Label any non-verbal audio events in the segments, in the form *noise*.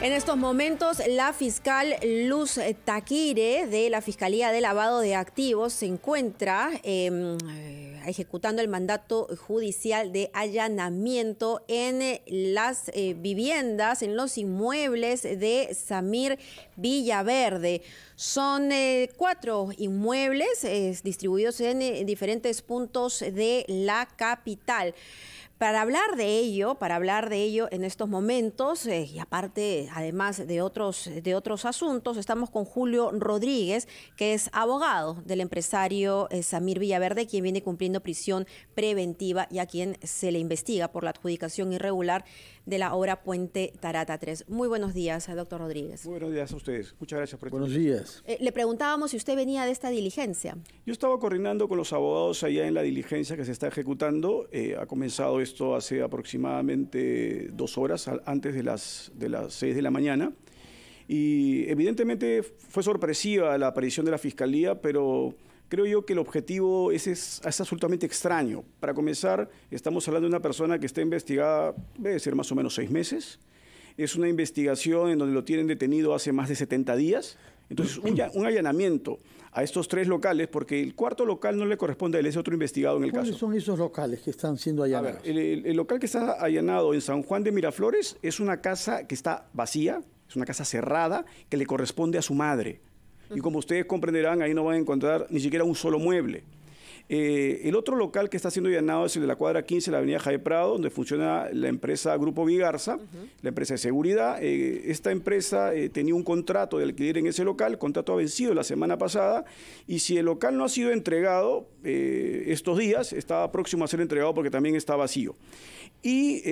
En estos momentos, la fiscal Luz Taquire de la Fiscalía de Lavado de Activos se encuentra em, eh, ejecutando el mandato judicial de allanamiento en eh, las eh, viviendas, en los inmuebles de Samir Villaverde. Son cuatro inmuebles distribuidos en diferentes puntos de la capital. Para hablar de ello, para hablar de ello en estos momentos, eh, y aparte, además de otros, de otros asuntos, estamos con Julio Rodríguez, que es abogado del empresario eh, Samir Villaverde, quien viene cumpliendo prisión preventiva y a quien se le investiga por la adjudicación irregular de la obra Puente Tarata 3. Muy buenos días, doctor Rodríguez. buenos días a ustedes. Muchas gracias por estar Buenos días. Eh, le preguntábamos si usted venía de esta diligencia. Yo estaba coordinando con los abogados allá en la diligencia que se está ejecutando. ha comenzado esto hace aproximadamente dos horas antes de las, de las de la mañana. Y evidentemente fue sorpresiva la aparición de la Fiscalía, pero creo yo que el objetivo es, es, es, absolutamente extraño. Para comenzar, estamos hablando de una persona que está investigada, debe ser más o menos seis meses. Es una investigación en donde lo tienen detenido hace más de 70 días. Entonces, un, allanamiento a estos tres locales, porque el cuarto local no le corresponde a él, es otro investigado en el caso. ¿Cuáles son esos locales que están siendo allanados? el, el local que está allanado en San Juan de Miraflores es una casa que está vacía, es una casa cerrada, que le corresponde a su madre. Y como ustedes comprenderán, ahí no van a encontrar ni siquiera un solo mueble. Eh, el otro local que está siendo llenado es el de la cuadra 15 de la avenida Javier Prado, donde funciona la empresa Grupo Vigarza, la empresa de seguridad. Eh, esta empresa eh, tenía un contrato de alquiler en ese local, el contrato ha vencido la semana pasada, y si el local no ha sido entregado estos días, estaba próximo a ser entregado porque también está vacío. Y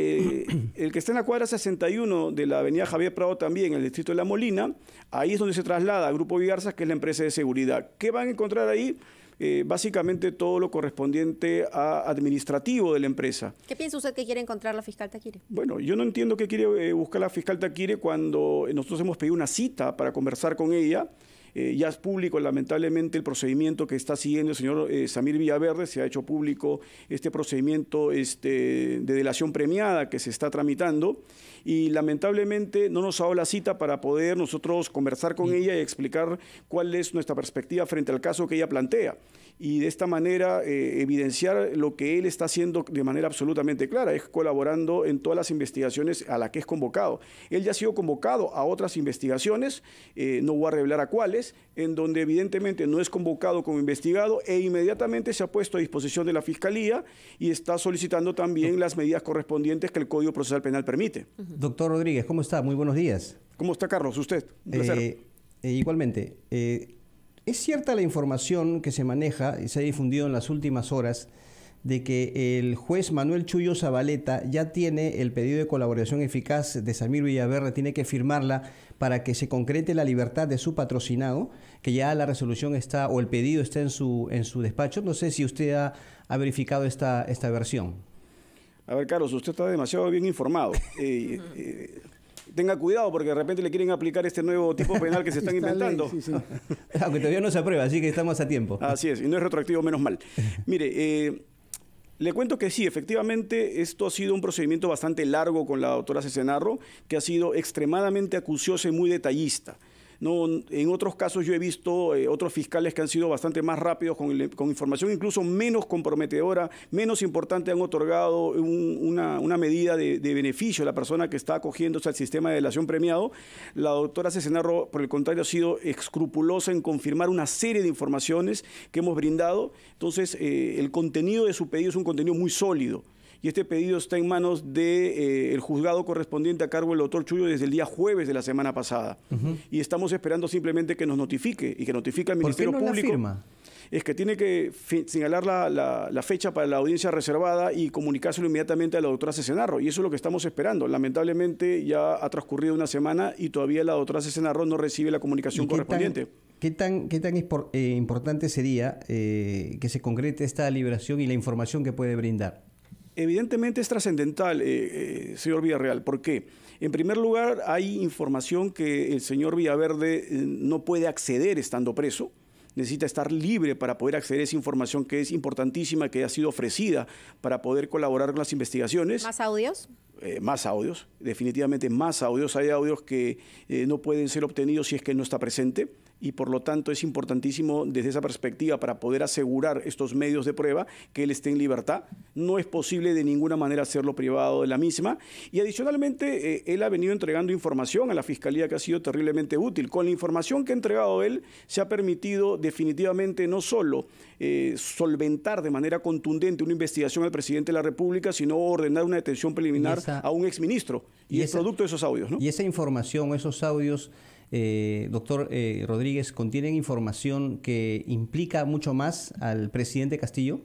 el que está en la cuadra 61 de la avenida Javier Prado también, en el distrito de La Molina, ahí es donde se traslada a Grupo Vigarza, que es la empresa de seguridad. ¿Qué van a encontrar ahí? Eh, básicamente todo lo correspondiente a administrativo de la empresa. ¿Qué piensa usted que quiere encontrar la fiscal Taquire? Bueno, yo no entiendo qué quiere eh, buscar la fiscal Taquire cuando eh, nosotros hemos pedido una cita para conversar con ella. Eh, ya es público, lamentablemente, el procedimiento que está siguiendo el señor eh, Samir Villaverde. Se ha hecho público este procedimiento este, de delación premiada que se está tramitando y lamentablemente no nos ha dado la cita para poder nosotros conversar con ella y explicar cuál es nuestra perspectiva frente al caso que ella plantea y de esta manera eh, evidenciar lo que él está haciendo de manera absolutamente clara, es colaborando en todas las investigaciones a las que es convocado. Él ya ha sido convocado a otras investigaciones, no voy a revelar a cuáles, en donde evidentemente no es convocado como investigado e inmediatamente se ha puesto a disposición de la Fiscalía y está solicitando también las medidas correspondientes que el Código Procesal Penal permite. Doctor Rodríguez, ¿cómo está? Muy buenos días. ¿Cómo está, Carlos? ¿Usted? Un eh, eh, igualmente, eh, ¿es cierta la información que se maneja y se ha difundido en las últimas horas? de que el juez Manuel Chuyo Zabaleta ya tiene el pedido de colaboración eficaz de Samir Villaverde, tiene que firmarla para que se concrete la libertad de su patrocinado, que ya la resolución está o el pedido está en su, en su despacho. No sé si usted ha, verificado esta, esta versión. A ver, Carlos, usted está demasiado bien informado. *laughs* Eh, eh, tenga cuidado porque de repente le quieren aplicar este nuevo tipo penal que se *laughs* están inventando. *laughs* Aunque todavía no se aprueba, así que estamos a tiempo. Así es, y no es retroactivo, menos mal. Mire, eh, le cuento que sí, efectivamente, esto ha sido un procedimiento bastante largo con la doctora Cesenarro, que ha sido extremadamente acuciosa y muy detallista en otros casos yo he visto eh, otros fiscales que han sido bastante más rápidos con, información incluso menos comprometedora, menos importante, han otorgado una, medida de, beneficio a la persona que está acogiéndose al sistema de delación premiado. La doctora Cesenarro, por el contrario, ha sido escrupulosa en confirmar una serie de informaciones que hemos brindado. Entonces, eh, el contenido de su pedido es un contenido muy sólido y este pedido está en manos del eh, juzgado correspondiente a cargo del doctor Chuyo desde el día jueves de la semana pasada. Y estamos esperando simplemente que nos notifique y que notifique al Ministerio ¿Por qué no Público. firma? es que tiene que señalar la, fecha para la audiencia reservada y comunicárselo inmediatamente a la doctora Cesenarro. Y eso es lo que estamos esperando. Lamentablemente ya ha transcurrido una semana y todavía la doctora Cesenarro no recibe la comunicación correspondiente. ¿Qué tan, eh, importante sería eh, que se concrete esta liberación y la información que puede brindar? Evidentemente es trascendental, eh, eh, señor Villarreal. ¿Por qué? En primer lugar, hay información que el señor Villaverde eh, no puede acceder estando preso. Necesita estar libre para poder acceder a esa información que es importantísima, que ha sido ofrecida para poder colaborar con las investigaciones. ¿Más audios? Eh, más audios, definitivamente más audios. Hay audios que eh, no pueden ser obtenidos si es que no está presente y por lo tanto es importantísimo desde esa perspectiva para poder asegurar estos medios de prueba que él esté en libertad. No es posible de ninguna manera hacerlo privado de la misma y adicionalmente eh, él ha venido entregando información a la Fiscalía que ha sido terriblemente útil. Con la información que ha entregado él se ha permitido definitivamente no solo solventar de manera contundente una investigación al presidente de la República, sino ordenar una detención preliminar a un exministro. Y, y es producto de esos audios, Y esa información, esos audios, eh, doctor eh, Rodríguez, contienen información que implica mucho más al presidente Castillo.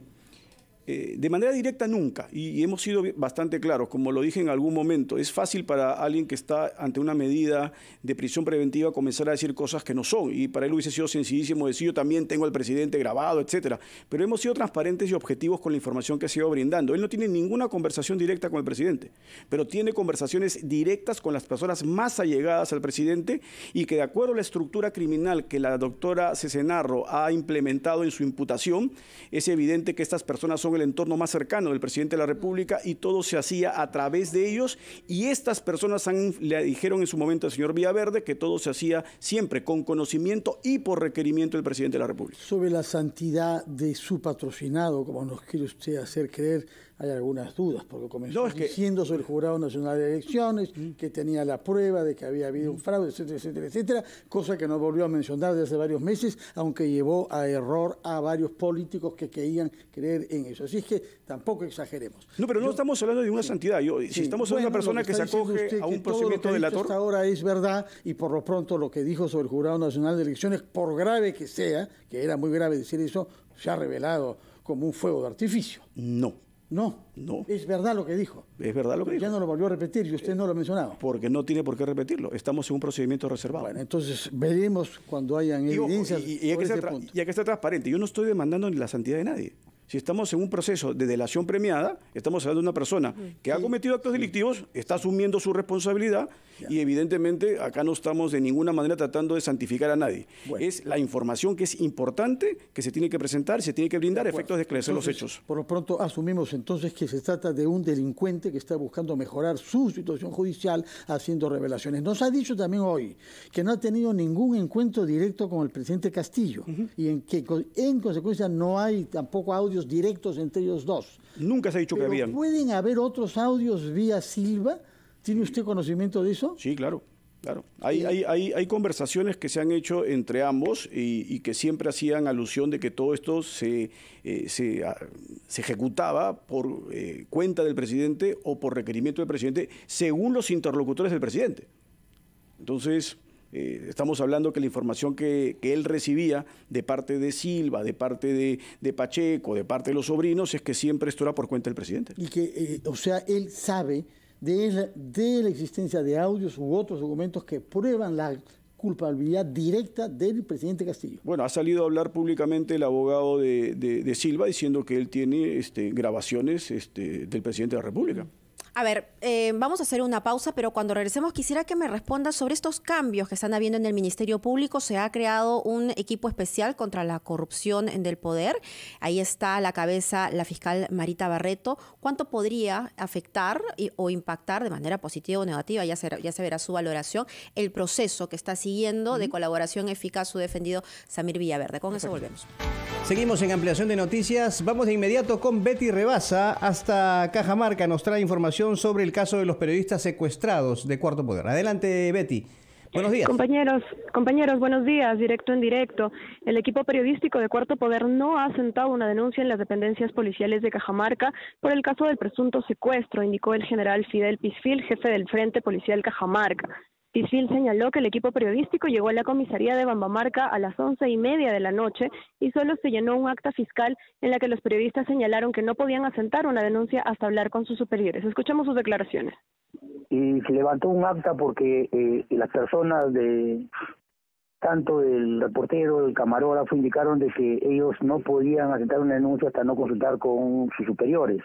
Eh, de manera directa nunca, y, hemos sido bastante claros, como lo dije en algún momento, es fácil para alguien que está ante una medida de prisión preventiva comenzar a decir cosas que no son, y para él hubiese sido sencillísimo decir yo también tengo al presidente grabado, etcétera, pero hemos sido transparentes y objetivos con la información que se ha ido brindando. Él no tiene ninguna conversación directa con el presidente, pero tiene conversaciones directas con las personas más allegadas al presidente y que de acuerdo a la estructura criminal que la doctora Cesenarro ha implementado en su imputación, es evidente que estas personas son el entorno más cercano del presidente de la República y todo se hacía a través de ellos y estas personas han, le dijeron en su momento al señor Villaverde que todo se hacía siempre con conocimiento y por requerimiento del presidente de la República. Sobre la santidad de su patrocinado, como nos quiere usted hacer creer, hay algunas dudas, porque comenzó diciendo sobre el Jurado Nacional de Elecciones, que tenía la prueba de que había habido un fraude, etcétera, etcétera, etcétera, cosa que no volvió a mencionar desde hace varios meses, aunque llevó a error a varios políticos que querían creer en eso. Así es que tampoco exageremos. No, pero no estamos hablando de una santidad. si estamos hablando de una persona que, se acoge a un procedimiento delator. Hasta ahora es verdad y por lo pronto lo que dijo sobre el Jurado Nacional de Elecciones, por grave que sea, que era muy grave decir eso, se ha revelado como un fuego de artificio. No. No, no. Es verdad lo que dijo. Es verdad lo que dijo. Ya no lo volvió a repetir y usted no lo mencionaba. Porque no tiene por qué repetirlo. Estamos en un procedimiento reservado. Bueno, entonces veremos cuando hayan y evidencias. Y, y, que este y que transparente. Yo no estoy demandando ni la santidad de nadie. Si estamos en un proceso de delación premiada, estamos hablando de una persona mm, que ha cometido actos delictivos, está asumiendo su responsabilidad y evidentemente acá no estamos de ninguna manera tratando de santificar a nadie. Es la información que es importante, que se tiene que presentar, se tiene que brindar efectos de esclarecer los hechos. Por lo pronto asumimos entonces que se trata de un delincuente que está buscando mejorar su situación judicial haciendo revelaciones. Nos ha dicho también hoy que no ha tenido ningún encuentro directo con el presidente Castillo y en que en consecuencia no hay tampoco audios directos entre ellos dos. Nunca se ha dicho que habían. ¿Pueden haber otros audios vía Silva? ¿Tiene usted conocimiento de eso? Sí, claro. Claro, hay, hay, conversaciones que se han hecho entre ambos y, que siempre hacían alusión de que todo esto se, eh, ah, se, ejecutaba por eh, cuenta del presidente o por requerimiento del presidente, según los interlocutores del presidente. Entonces, eh, estamos hablando que la información que, él recibía de parte de Silva, de parte de, Pacheco, de parte de los sobrinos, es que siempre esto era por cuenta del presidente. Y que, eh, o sea, él sabe de la, de la existencia de audios u otros documentos que prueban la culpabilidad directa del presidente Castillo. Bueno, ha salido a hablar públicamente el abogado de, Silva diciendo que él tiene este, grabaciones este, del presidente de la República. A ver, eh, vamos a hacer una pausa, pero cuando regresemos quisiera que me responda sobre estos cambios que están habiendo en el Ministerio Público. Se ha creado un equipo especial contra la corrupción del poder. Ahí está a la cabeza la fiscal Marita Barreto. ¿Cuánto podría afectar o impactar de manera positiva o negativa? Ya se, ya se verá su valoración, el proceso que está siguiendo de colaboración eficaz su defendido Samir Villaverde. Con eso volvemos. Seguimos en ampliación de noticias. Vamos de inmediato con Betty Rebasa hasta Cajamarca. Nos trae información sobre el caso de los periodistas secuestrados de Cuarto Poder. Adelante, Betty. Buenos días. Compañeros, compañeros, buenos días, directo en directo. El equipo periodístico de Cuarto Poder no ha sentado una denuncia en las dependencias policiales de Cajamarca por el caso del presunto secuestro, indicó el general Fidel Pisfil, jefe del Frente Policial Cajamarca. Tisfil señaló que el equipo periodístico llegó a la comisaría de Bambamarca a las once y media de la noche y solo se llenó un acta fiscal en la que los periodistas señalaron que no podían asentar una denuncia hasta hablar con sus superiores. Escuchamos sus declaraciones. Y se levantó un acta porque eh, las personas de tanto el reportero, el camarógrafo indicaron de que ellos no podían asentar una denuncia hasta no consultar con sus superiores.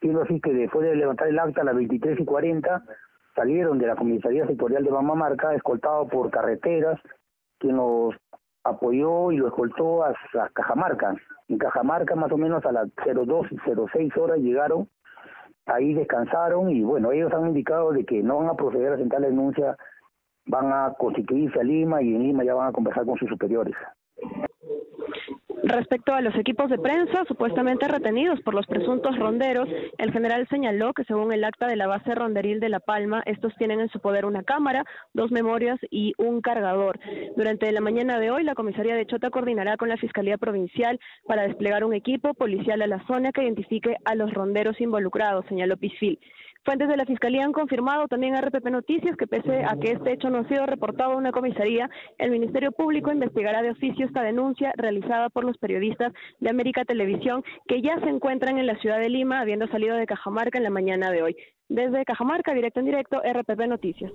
Siendo así que después de levantar el acta a las 23 y 40, salieron de la comisaría sectorial de Bamamarca escoltado por carreteras, quien los apoyó y los escoltó hasta Cajamarca. En Cajamarca más o menos a las 02 y 06 horas llegaron, ahí descansaron y bueno, ellos han indicado de que no van a proceder a sentar la denuncia, van a constituirse a Lima y en Lima ya van a conversar con sus superiores. Respecto a los equipos de prensa supuestamente retenidos por los presuntos ronderos, el general señaló que según el acta de la base ronderil de La Palma, estos tienen en su poder una cámara, dos memorias y un cargador. Durante la mañana de hoy, la comisaría de Chota coordinará con la Fiscalía Provincial para desplegar un equipo policial a la zona que identifique a los ronderos involucrados, señaló Pisfil. Fuentes de la Fiscalía han confirmado también a RPP Noticias que pese a que este hecho no ha sido reportado a una comisaría, el Ministerio Público investigará de oficio esta denuncia realizada por los periodistas de América Televisión que ya se encuentran en la ciudad de Lima, habiendo salido de Cajamarca en la mañana de hoy. Desde Cajamarca, directo en directo, RPP Noticias.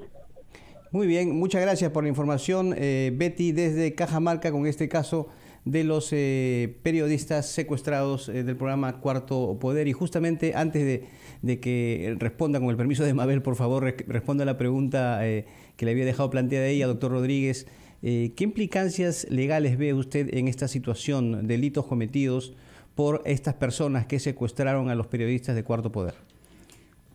Muy bien, muchas gracias por la información, eh, Betty, desde Cajamarca con este caso de los eh, periodistas secuestrados eh, del programa Cuarto Poder. Y justamente antes de, que responda, con el permiso de Mabel, por favor, responda a la pregunta eh, que le había dejado planteada ella, doctor Rodríguez. ¿Qué implicancias legales ve usted en esta situación, delitos cometidos por estas personas que secuestraron a los periodistas de Cuarto Poder?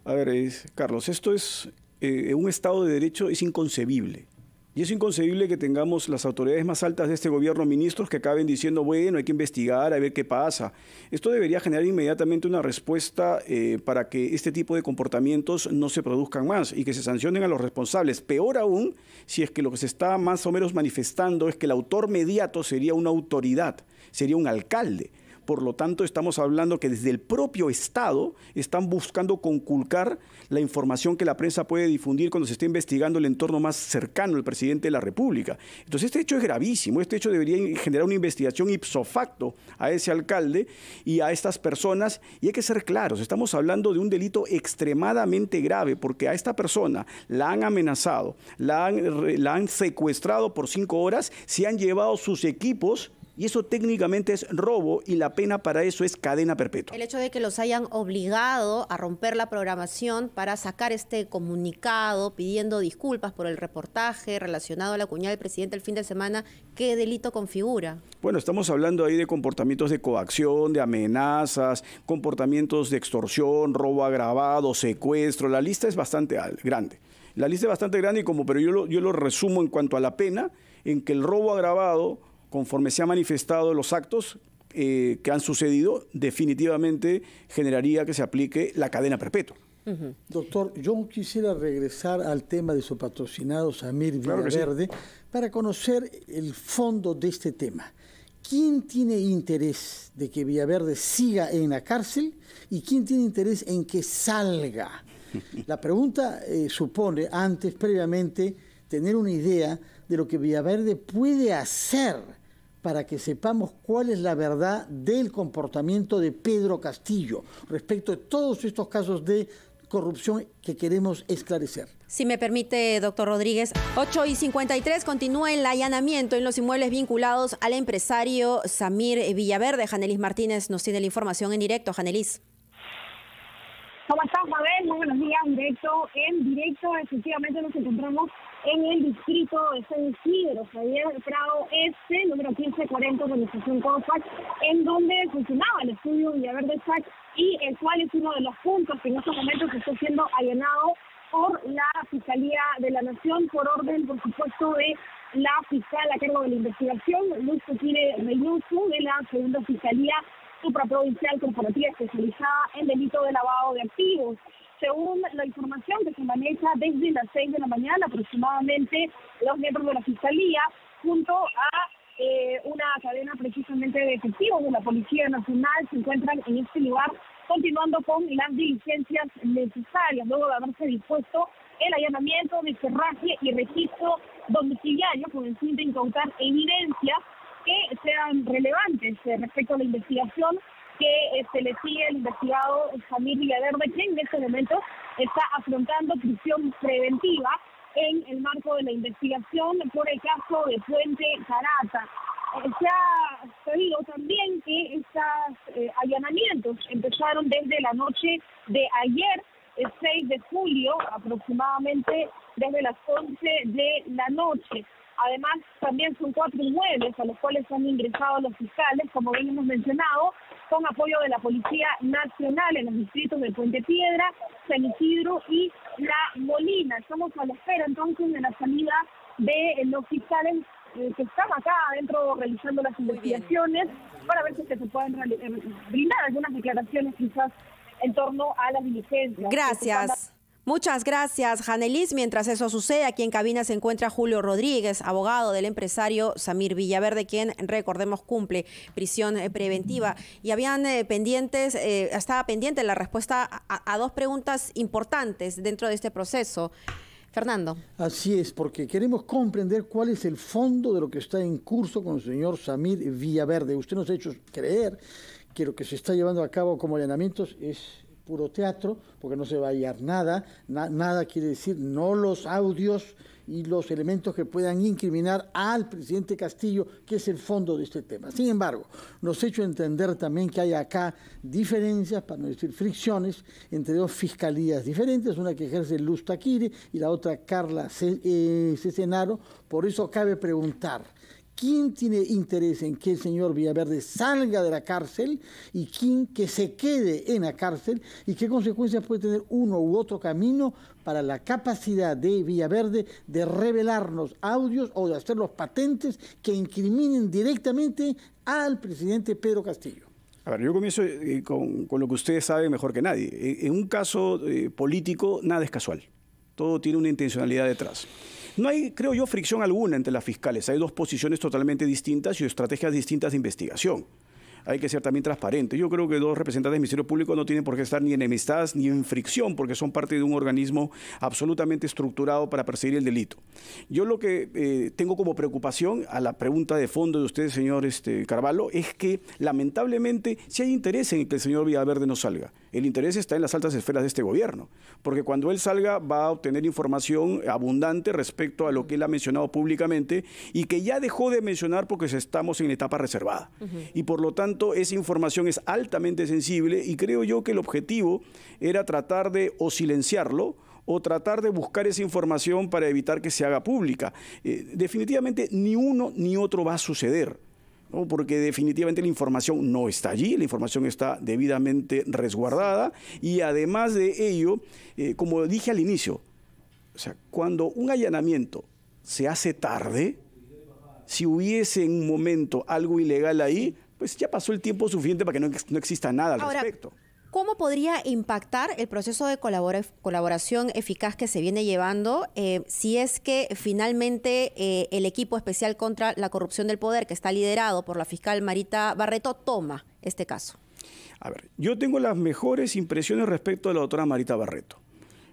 A ver, Carlos, esto es, un Estado de Derecho es inconcebible y es inconcebible que tengamos las autoridades más altas de este gobierno, ministros que acaben diciendo, bueno, hay que investigar, a ver qué pasa. Esto debería generar inmediatamente una respuesta eh, para que este tipo de comportamientos no se produzcan más y que se sancionen a los responsables. Peor aún, si es que lo que se está más o menos manifestando es que el autor mediato sería una autoridad, sería un alcalde. Por lo tanto, estamos hablando que desde el propio Estado están buscando conculcar la información que la prensa puede difundir cuando se está investigando el entorno más cercano al presidente de la República. Entonces, este hecho es gravísimo. Este hecho debería generar una investigación ipso facto a ese alcalde y a estas personas. Y hay que ser claros, estamos hablando de un delito extremadamente grave porque a esta persona la han amenazado, la han, la han secuestrado por cinco horas, se han llevado sus equipos y eso técnicamente es robo y la pena para eso es cadena perpetua. El hecho de que los hayan obligado a romper la programación para sacar este comunicado pidiendo disculpas por el reportaje relacionado a la cuñada del presidente el fin de semana, ¿qué delito configura? Bueno, estamos hablando ahí de comportamientos de coacción, de amenazas, comportamientos de extorsión, robo agravado, secuestro, la lista es bastante grande. La lista es bastante grande y como, pero yo yo lo resumo en cuanto a la pena, en que el robo agravado conforme se han manifestado los actos eh, que han sucedido, definitivamente generaría que se aplique la cadena perpetua. Doctor, yo quisiera regresar al tema de su patrocinado Samir Villaverde para conocer el fondo de este tema. ¿Quién tiene interés de que Villaverde siga en la cárcel y quién tiene interés en que salga? *laughs* La pregunta eh, supone, antes, previamente, tener una idea de lo que Villaverde puede hacer para que sepamos cuál es la verdad del comportamiento de Pedro Castillo respecto de todos estos casos de corrupción que queremos esclarecer. Si me permite, doctor Rodríguez, 8 y 53 continúa el allanamiento en los inmuebles vinculados al empresario Samir Villaverde. Janelis Martínez nos tiene la información en directo. Janelis. ¿Cómo estás, Mabel? Muy buenos días, directo. En directo, efectivamente, nos encontramos en el distrito de San Isidro, Javier Prado Este, número 1540, institución COFAC, en donde funcionaba el estudio Villaverde SAC y el cual es uno de los puntos que en estos momentos está siendo allanado por la Fiscalía de la Nación, por orden, por supuesto, de la fiscal a cargo de la investigación, Luis Cecile Reynoso, de la Segunda Fiscalía Supraprovincial Corporativa Especializada en Delito de Lavado de Activos. Según la información que se maneja desde las 6 de la mañana aproximadamente, los miembros de la Fiscalía, junto a eh, una cadena precisamente de efectivos de la Policía Nacional, se encuentran en este lugar continuando con las diligencias necesarias, luego de haberse dispuesto el allanamiento, de cerraje y registro domiciliario con el fin de incautar evidencias que sean relevantes eh, respecto a la investigación que eh, se le sigue el investigado Jamir Villaverde, que en este momento está afrontando prisión preventiva en el marco de la investigación por el caso de Puente Carata. Eh, se ha sabido también que estos eh, allanamientos empezaron desde la noche de ayer, el 6 de julio, aproximadamente desde las 11 de la noche. Además, también son cuatro inmuebles a los cuales han ingresado los fiscales, como bien hemos mencionado, con apoyo de la Policía Nacional en los distritos de Puente Piedra, San Isidro y La Molina. Estamos a la espera entonces de la salida de eh, los fiscales eh, que están acá adentro realizando las investigaciones para ver si se pueden eh, brindar algunas declaraciones quizás en torno a las diligencias. Gracias. Muchas gracias, Janelis. Mientras eso sucede, aquí en cabina se encuentra Julio Rodríguez, abogado del empresario Samir Villaverde, quien, recordemos, cumple prisión eh, preventiva. Y habían eh, pendientes, eh, estaba pendiente la respuesta a, dos preguntas importantes dentro de este proceso. Fernando. Así es, porque queremos comprender cuál es el fondo de lo que está en curso con el señor Samir Villaverde. Usted nos ha hecho creer que lo que se está llevando a cabo como allanamientos es puro teatro, porque no se va a hallar nada, nada quiere decir no los audios y los elementos que puedan incriminar al presidente Castillo, que es el fondo de este tema. Sin embargo, nos ha hecho entender también que hay acá diferencias, para no decir fricciones, entre dos fiscalías diferentes, una que ejerce Luz Taquiri y la otra Carla eh, Cesenaro. Por eso cabe preguntar quién tiene interés en que el señor Villaverde salga de la cárcel y quién que se quede en la cárcel y qué consecuencias puede tener uno u otro camino para la capacidad de Villaverde de revelarnos audios o de hacer los patentes que incriminen directamente al presidente Pedro Castillo. A ver, yo comienzo eh, con, lo que ustedes saben mejor que nadie. En un caso eh, político nada es casual, todo tiene una intencionalidad detrás. No hay, creo yo, fricción alguna entre las fiscales. Hay dos posiciones totalmente distintas y estrategias distintas de investigación. Hay que ser también transparente. Yo creo que dos representantes del Ministerio Público no tienen por qué estar ni enemistad ni en fricción, porque son parte de un organismo absolutamente estructurado para perseguir el delito. Yo lo que eh, tengo como preocupación a la pregunta de fondo de usted, señor este, Carvalho, es que lamentablemente si hay interés en que el señor Villaverde no salga. El interés está en las altas esferas de este gobierno, porque cuando él salga va a obtener información abundante respecto a lo que él ha mencionado públicamente y que ya dejó de mencionar porque estamos en etapa reservada. Y por lo tanto esa información es altamente sensible y creo yo que el objetivo era tratar de o silenciarlo o tratar de buscar esa información para evitar que se haga pública. Eh, definitivamente ni uno ni otro va a suceder porque definitivamente la información no está allí, la información está debidamente resguardada y además de ello, eh, como dije al inicio, o sea, cuando un allanamiento se hace tarde, si hubiese en un momento algo ilegal ahí, pues ya pasó el tiempo suficiente para que no, exista nada al respecto. ¿Cómo podría impactar el proceso de colaboración eficaz que se viene llevando eh, si es que finalmente eh, el equipo especial contra la corrupción del poder, que está liderado por la fiscal Marita Barreto, toma este caso? A ver, yo tengo las mejores impresiones respecto a la doctora Marita Barreto,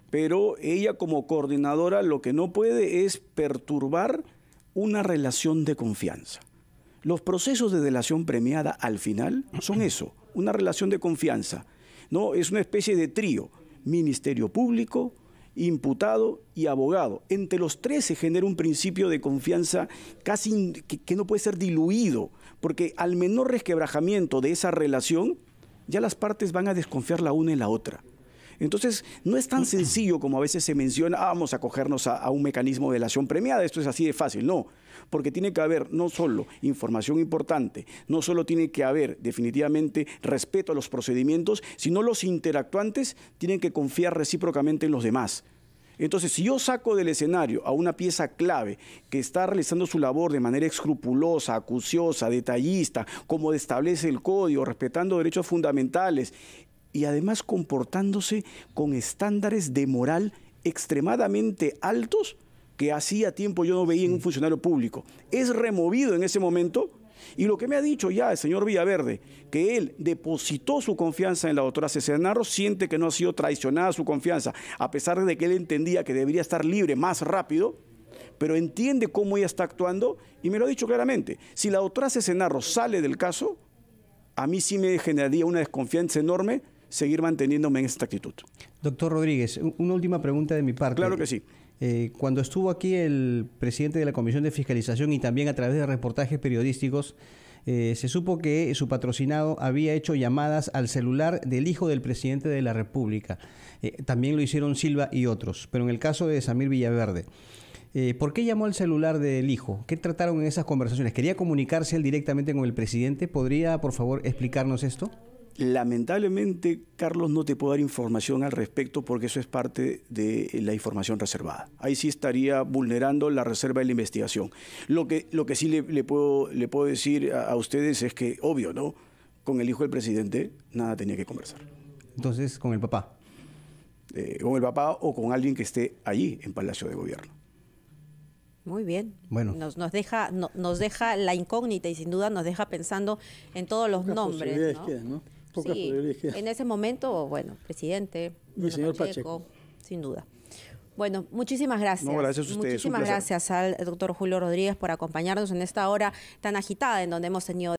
pero ella como coordinadora lo que no puede es perturbar una relación de confianza. Los procesos de delación premiada al final son eso, una relación de confianza ¿no? Es una especie de trío, Ministerio Público, imputado y abogado. Entre los tres se genera un principio de confianza casi que, que, no puede ser diluido, porque al menor resquebrajamiento de esa relación, ya las partes van a desconfiar la una en la otra. Entonces, no es tan sencillo como a veces se menciona, ah, vamos a cogernos a, un mecanismo de acción premiada, esto es así de fácil, no porque tiene que haber no solo información importante, no solo tiene que haber definitivamente respeto a los procedimientos, sino los interactuantes tienen que confiar recíprocamente en los demás. Entonces, si yo saco del escenario a una pieza clave que está realizando su labor de manera escrupulosa, acuciosa, detallista, como establece el código, respetando derechos fundamentales, y además comportándose con estándares de moral extremadamente altos que hacía tiempo yo no veía en un mm. funcionario público. Es removido en ese momento y lo que me ha dicho ya el señor Villaverde, que él depositó su confianza en la doctora Cescenarro siente que no ha sido traicionada su confianza, a pesar de que él entendía que debería estar libre más rápido, pero entiende cómo ella está actuando y me lo ha dicho claramente. Si la doctora Cesenarro sale del caso, a mí sí me generaría una desconfianza enorme seguir manteniéndome en esta actitud. Doctor Rodríguez, una última pregunta de mi parte. Claro que sí. Eh, cuando estuvo aquí el presidente de la Comisión de Fiscalización y también a través de reportajes periodísticos, eh, se supo que su patrocinado había hecho llamadas al celular del hijo del presidente de la República. Eh, también lo hicieron Silva y otros, pero en el caso de Samir Villaverde. ¿Por qué llamó al celular del hijo? ¿Qué trataron en esas conversaciones? ¿Quería comunicarse él directamente con el presidente? ¿Podría, por favor, explicarnos esto? Lamentablemente, Carlos, no te puedo dar información al respecto porque eso es parte de la información reservada. Ahí sí estaría vulnerando la reserva de la investigación. Lo que, lo que sí le, puedo, le puedo decir a, ustedes es que, obvio, ¿no? Con el hijo del presidente nada tenía que conversar. Entonces, con el papá. Eh, con el papá o con alguien que esté allí en Palacio de Gobierno. Muy bien. Bueno. Nos, deja, nos deja la incógnita y sin duda nos deja pensando en todos los nombres. ¿no? sí, en ese momento, bueno, presidente, sin duda. Bueno, muchísimas gracias. gracias a ustedes. Muchísimas gracias al doctor Julio Rodríguez por acompañarnos en esta hora tan agitada en donde hemos tenido...